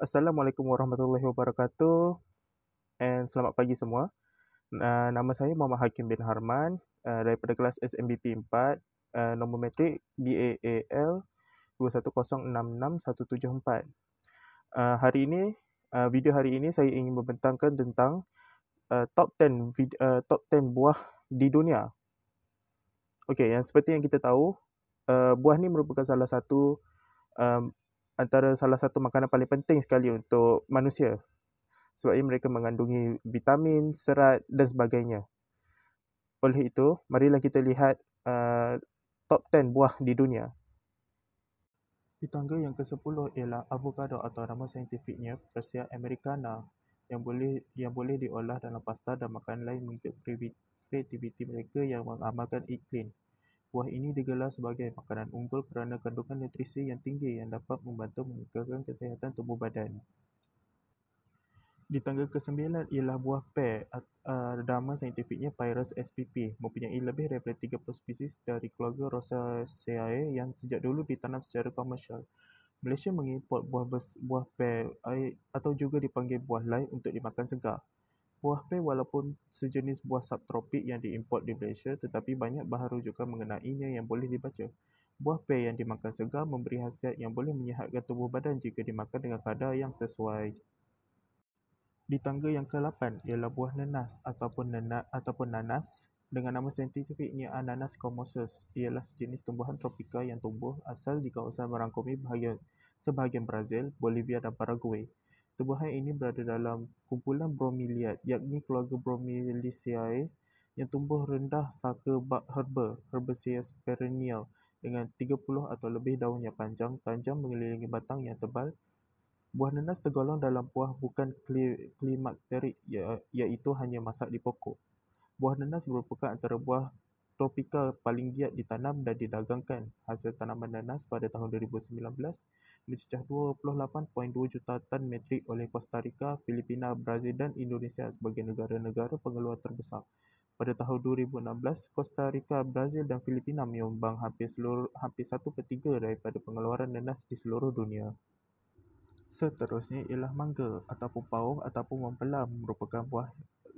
Assalamualaikum warahmatullahi wabarakatuh and selamat pagi semua. Nama saya Muhammad Hakim bin Harman eh, daripada kelas SMBP 4 nombor metrik BAAL 21066174. Hari ini eh, video hari ini saya ingin membentangkan tentang eh, top 10 top 10 buah di dunia. Okey, yang seperti yang kita tahu buah ni merupakan salah satu antara salah satu makanan paling penting sekali untuk manusia sebab ini mereka mengandungi vitamin, serat dan sebagainya. Oleh itu, marilah kita lihat uh, top 10 buah di dunia. Di tangga yang ke-10 ialah avocado atau nama saintifiknya Persia americana yang boleh yang boleh diolah dalam pasta dan makanan lain mengikut kreativiti mereka yang mengamalkan eat clean. Buah ini digelar sebagai makanan unggul kerana kandungan nutrisi yang tinggi yang dapat membantu meningkatkan kesihatan tubuh badan. Di tangga ke-9 ialah buah pear, nama uh, saintifiknya Pyrus spp, mempunyai lebih daripada 30 spesies dari keluarga Rosaceae yang sejak dulu ditanam secara komersial. Malaysia mengimport buah bes, buah pear atau juga dipanggil buah lain untuk dimakan segar. Buah pe walaupun sejenis buah subtropik yang diimport di Malaysia tetapi banyak bahan rujukan mengenainya yang boleh dibaca. Buah pe yang dimakan segar memberi hasiat yang boleh menyehatkan tubuh badan jika dimakan dengan kadar yang sesuai. Di tangga yang ke-8 ialah buah nanas ataupun, nena, ataupun nanas dengan nama saintifiknya Ananas comosus. Ialah sejenis tumbuhan tropika yang tumbuh asal di kawasan merangkumi bahagian, sebahagian Brazil, Bolivia dan Paraguay tumbuhan ini berada dalam kumpulan bromeliad yakni keluarga bromeliaceae yang tumbuh rendah saka bak herba herbaceous perennial dengan 30 atau lebih daun yang panjang tanjang mengelilingi batang yang tebal buah nanas tergolong dalam buah bukan klimakterik ya-, iaitu hanya masak di pokok buah nanas merupakan antara buah tropika paling giat ditanam dan didagangkan. Hasil tanaman nanas pada tahun 2019 mencecah 28.2 juta tan metrik oleh Costa Rica, Filipina, Brazil dan Indonesia sebagai negara-negara pengeluar terbesar. Pada tahun 2016, Costa Rica, Brazil dan Filipina menyumbang hampir seluruh hampir 1 per 3 daripada pengeluaran nanas di seluruh dunia. Seterusnya ialah mangga ataupun pauh ataupun mempelam merupakan buah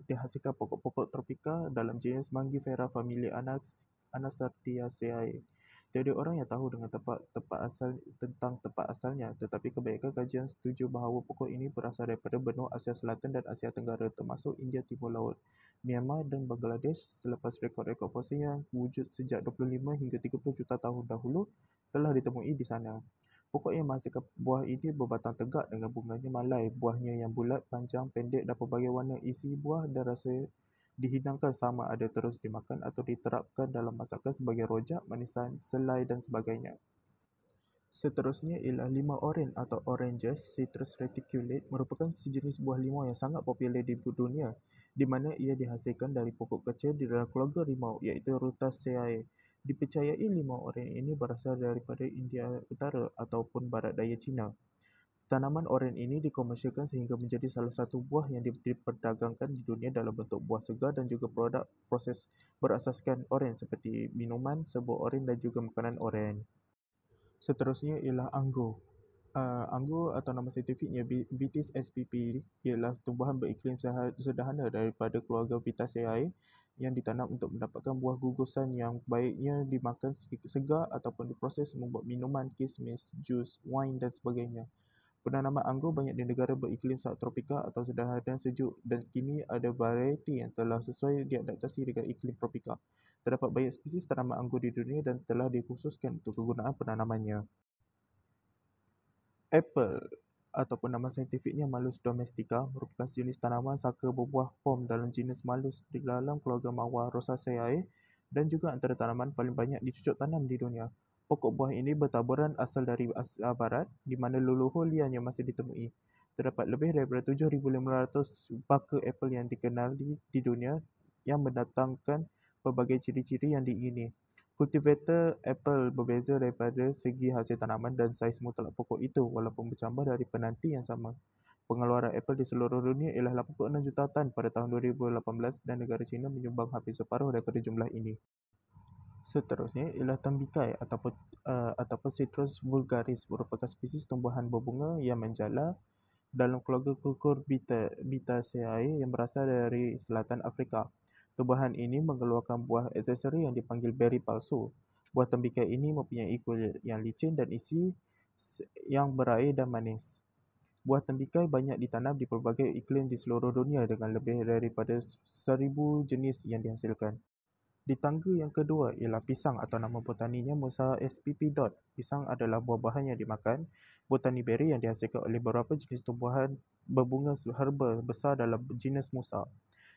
dihasilkan pokok-pokok tropika dalam jenis Mangifera family Anas Anastasiaceae. Tiada orang yang tahu dengan tepat tempat asal tentang tempat asalnya, tetapi kebanyakan kajian setuju bahawa pokok ini berasal daripada benua Asia Selatan dan Asia Tenggara termasuk India Timur Laut, Myanmar dan Bangladesh selepas rekod-rekod fosil yang wujud sejak 25 hingga 30 juta tahun dahulu telah ditemui di sana. Pokoknya masa ke buah ini berbatang tegak dengan bunganya malai. Buahnya yang bulat, panjang, pendek dan pelbagai warna isi buah dan rasa dihidangkan sama ada terus dimakan atau diterapkan dalam masakan sebagai rojak, manisan, selai dan sebagainya. Seterusnya ialah limau orange atau oranges citrus reticulate merupakan sejenis buah limau yang sangat popular di dunia di mana ia dihasilkan dari pokok kecil di dalam keluarga limau iaitu Rutaceae. Dipercayai lima oren ini berasal daripada India Utara ataupun Barat Daya China. Tanaman oren ini dikomersialkan sehingga menjadi salah satu buah yang diperdagangkan di dunia dalam bentuk buah segar dan juga produk proses berasaskan oren seperti minuman, sebuah oren dan juga makanan oren. Seterusnya ialah anggur uh, anggur atau nama saintifiknya Vitis spp ialah tumbuhan beriklim sederhana daripada keluarga Vitaceae yang ditanam untuk mendapatkan buah gugusan yang baiknya dimakan segar ataupun diproses membuat minuman, kismis, jus, wine dan sebagainya. Penanaman anggur banyak di negara beriklim saat tropika atau sederhana dan sejuk dan kini ada variety yang telah sesuai diadaptasi dengan iklim tropika. Terdapat banyak spesies tanaman anggur di dunia dan telah dikhususkan untuk kegunaan penanamannya. Apple ataupun nama saintifiknya Malus domestica merupakan jenis tanaman saka berbuah pom dalam jenis Malus di dalam keluarga mawar Rosaceae dan juga antara tanaman paling banyak dicucuk tanam di dunia. Pokok buah ini bertaburan asal dari Asia ah, Barat di mana leluhur liannya masih ditemui. Terdapat lebih daripada 7,500 pakar apple yang dikenali di dunia yang mendatangkan pelbagai ciri-ciri yang diingini. Kultivator apple berbeza daripada segi hasil tanaman dan saiz mutlak pokok itu walaupun bercambah dari penanti yang sama. Pengeluaran apple di seluruh dunia ialah 86 juta tan pada tahun 2018 dan negara China menyumbang hampir separuh daripada jumlah ini. Seterusnya ialah tembikai ataupun, uh, ataupun citrus vulgaris merupakan spesies tumbuhan berbunga yang menjala dalam keluarga kukur bita, bita yang berasal dari selatan Afrika. Tubuhan ini mengeluarkan buah aksesori yang dipanggil berry palsu. Buah tembikai ini mempunyai kulit yang licin dan isi yang berair dan manis. Buah tembikai banyak ditanam di pelbagai iklim di seluruh dunia dengan lebih daripada seribu jenis yang dihasilkan. Di tangga yang kedua ialah pisang atau nama botaninya Musa SPP. Pisang adalah buah-buahan yang dimakan, botani berry yang dihasilkan oleh beberapa jenis tumbuhan berbunga herba besar dalam genus Musa.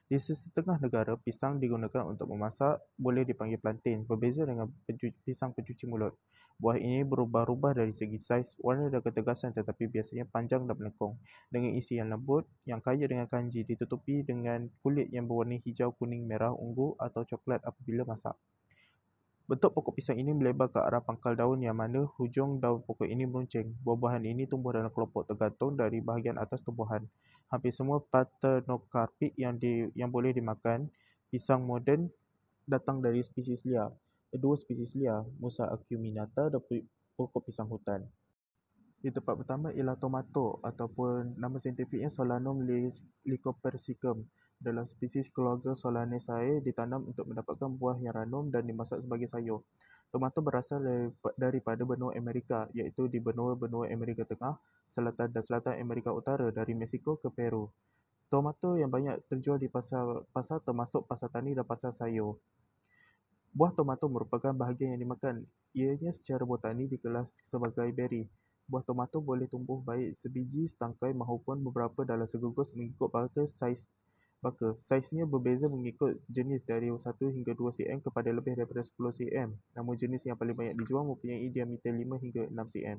Di setengah negara, pisang digunakan untuk memasak boleh dipanggil plantain, berbeza dengan pisang pencuci mulut. Buah ini berubah-ubah dari segi saiz, warna dan ketegasan tetapi biasanya panjang dan melengkung. Dengan isi yang lembut, yang kaya dengan kanji, ditutupi dengan kulit yang berwarna hijau, kuning, merah, ungu atau coklat apabila masak. Bentuk pokok pisang ini melebar ke arah pangkal daun yang mana hujung daun pokok ini meruncing. Buah-buahan ini tumbuh dalam kelompok tergantung dari bahagian atas tumbuhan. Hampir semua paternokarpik yang di, yang boleh dimakan pisang moden datang dari spesies liar. Dua spesies liar, Musa acuminata dan pokok pisang hutan. Di tempat pertama ialah tomato ataupun nama saintifiknya Solanum lycopersicum dalam spesies keluarga Solanaceae ditanam untuk mendapatkan buah yang ranum dan dimasak sebagai sayur. Tomato berasal daripada benua Amerika iaitu di benua-benua Amerika Tengah, Selatan dan Selatan Amerika Utara dari Mexico ke Peru. Tomato yang banyak terjual di pasar-pasar termasuk pasar tani dan pasar sayur. Buah tomato merupakan bahagian yang dimakan. Ianya secara botani dikelas sebagai berry. Buah tomato boleh tumbuh baik sebiji, setangkai maupun beberapa dalam segugus mengikut bakal saiz bakal. Saiznya berbeza mengikut jenis dari 1 hingga 2 cm kepada lebih daripada 10 cm. Namun jenis yang paling banyak dijual mempunyai diameter 5 hingga 6 cm.